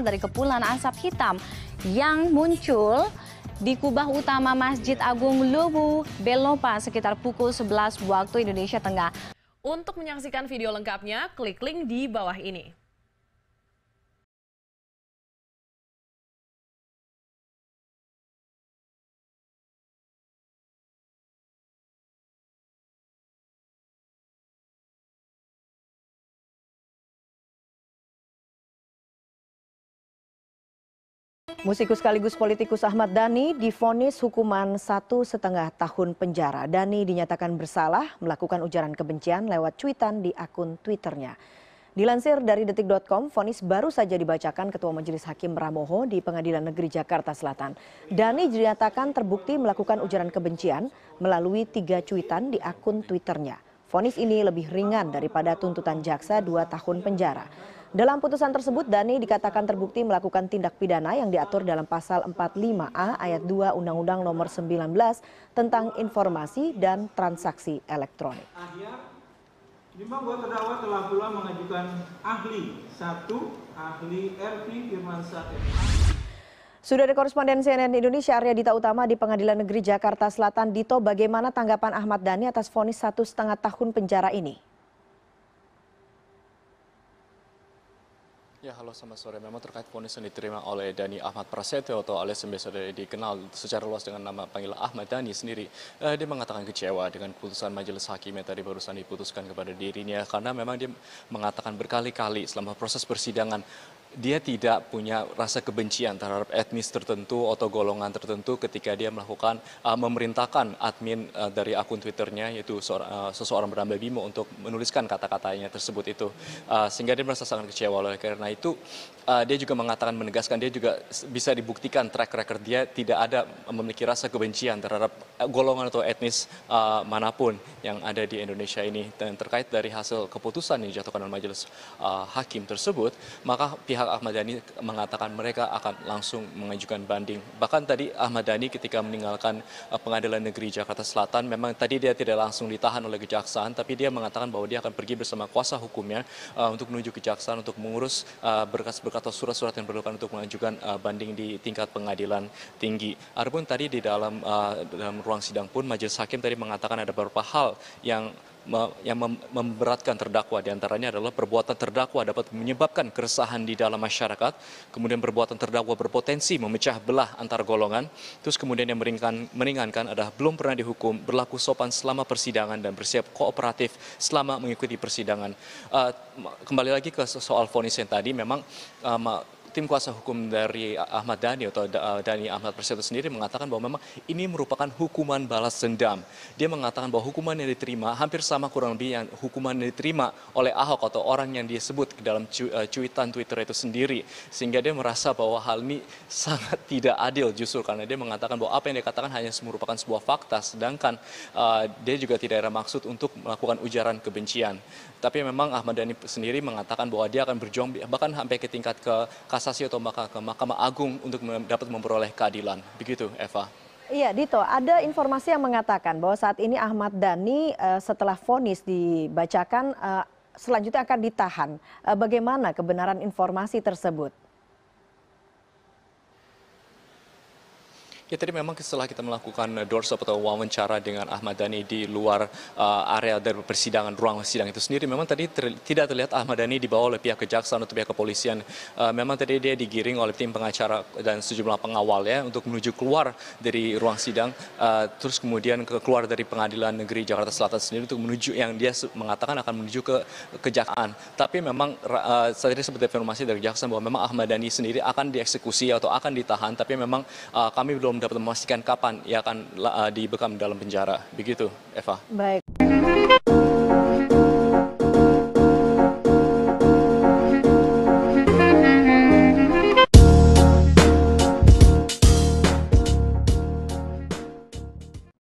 berawal dari kepulan asap hitam yang muncul di kubah utama Masjid Agung Lubu Belopa sekitar pukul 11 waktu Indonesia Tengah. Untuk menyaksikan video lengkapnya, klik link di bawah ini. Musikus sekaligus politikus Ahmad Dhani difonis hukuman satu setengah tahun penjara. Dhani dinyatakan bersalah melakukan ujaran kebencian lewat cuitan di akun Twitternya. Dilansir dari detik.com, vonis baru saja dibacakan Ketua Majelis Hakim Ramoho di Pengadilan Negeri Jakarta Selatan. Dhani dinyatakan terbukti melakukan ujaran kebencian melalui tiga cuitan di akun Twitternya. Vonis ini lebih ringan daripada tuntutan jaksa dua tahun penjara dalam putusan tersebut Dani dikatakan terbukti melakukan tindak pidana yang diatur dalam pasal 45 a ayat 2 undang undang nomor 19 tentang informasi dan transaksi elektronik. Sudah ada koresponden CNN Indonesia Arya Dita Utama di Pengadilan Negeri Jakarta Selatan. Dito, bagaimana tanggapan Ahmad Dhani atas vonis satu setengah tahun penjara ini? Ya, halo selamat sore. Memang terkait ponis yang diterima oleh Dani Ahmad Prasetyo atau alias yang biasa dikenal secara luas dengan nama panggilan Ahmad Dani sendiri, eh, dia mengatakan kecewa dengan putusan majelis hakim yang tadi barusan diputuskan kepada dirinya karena memang dia mengatakan berkali-kali selama proses persidangan dia tidak punya rasa kebencian terhadap etnis tertentu atau golongan tertentu ketika dia melakukan uh, memerintahkan admin uh, dari akun Twitternya yaitu seorang, uh, eh, seseorang bernama Bimo untuk menuliskan kata-katanya tersebut itu uh, sehingga dia merasa sangat kecewa oleh karena itu uh, dia juga mengatakan menegaskan dia juga bisa dibuktikan track record dia tidak ada memiliki rasa kebencian terhadap golongan atau etnis uh, manapun yang ada di Indonesia ini dan terkait dari hasil keputusan yang dijatuhkan oleh majelis uh, hakim tersebut maka pihak pihak Ahmad Dhani mengatakan mereka akan langsung mengajukan banding. Bahkan tadi Ahmad Dhani ketika meninggalkan eh, Pengadilan Negeri Jakarta Selatan memang tadi dia tidak langsung ditahan oleh kejaksaan tapi dia mengatakan bahwa dia akan pergi bersama kuasa hukumnya eh, untuk menuju kejaksaan untuk mengurus eh, berkas-berkas atau surat-surat yang diperlukan untuk mengajukan banding di tingkat pengadilan tinggi. Adapun tadi di dalam dalam ruang sidang pun majelis hakim tadi mengatakan ada beberapa hal yang yang memberatkan terdakwa diantaranya adalah perbuatan terdakwa dapat menyebabkan keresahan di dalam masyarakat kemudian perbuatan terdakwa berpotensi memecah belah antar golongan terus kemudian yang meringankan adalah belum pernah dihukum berlaku sopan selama persidangan dan bersiap kooperatif selama mengikuti persidangan uh, kembali lagi ke soal vonis yang tadi memang uh, tim kuasa hukum dari Ahmad Dhani atau eh, Dhani Ahmad Prasetyo sendiri mengatakan bahwa memang ini merupakan hukuman balas dendam. Dia mengatakan bahwa hukuman yang diterima hampir sama kurang lebih yang hukuman yang diterima oleh Ahok atau orang yang disebut dalam eh, cuitan Twitter itu sendiri. Sehingga dia merasa bahwa hal ini sangat tidak adil justru karena dia mengatakan bahwa apa yang dia katakan hanya merupakan sebuah fakta sedangkan uh, dia juga tidak ada maksud untuk melakukan ujaran kebencian. Tapi memang Ahmad Dhani sendiri mengatakan bahwa dia akan berjuang bahkan sampai ke tingkat ke kas kasasi atau ke Mahkamah Agung untuk dapat memperoleh keadilan. Begitu, Eva. Iya, Dito, ada informasi yang mengatakan bahwa saat ini Ahmad Dhani uh, setelah vonis dibacakan uh, selanjutnya akan ditahan. Uh, bagaimana kebenaran informasi tersebut? Ya tadi memang setelah kita melakukan doorstop atau wawancara dengan Ahmad Dhani di luar uh, area dari persidangan ruang sidang itu sendiri, memang tadi ter tidak terlihat Ahmad Dhani dibawa oleh pihak kejaksaan atau pihak kepolisian. Uh, memang tadi dia digiring oleh tim pengacara dan sejumlah pengawal ya untuk menuju keluar dari ruang sidang, uh, terus kemudian ke keluar dari pengadilan negeri Jakarta Selatan sendiri untuk menuju yang dia mengatakan akan menuju ke kejaksaan. Tapi memang uh, ini seperti informasi dari kejaksaan bahwa memang Ahmad Dhani sendiri akan dieksekusi atau akan ditahan, tapi memang uh, kami belum dapat memastikan kapan ia akan eh, dibekam dalam penjara begitu eva Baik.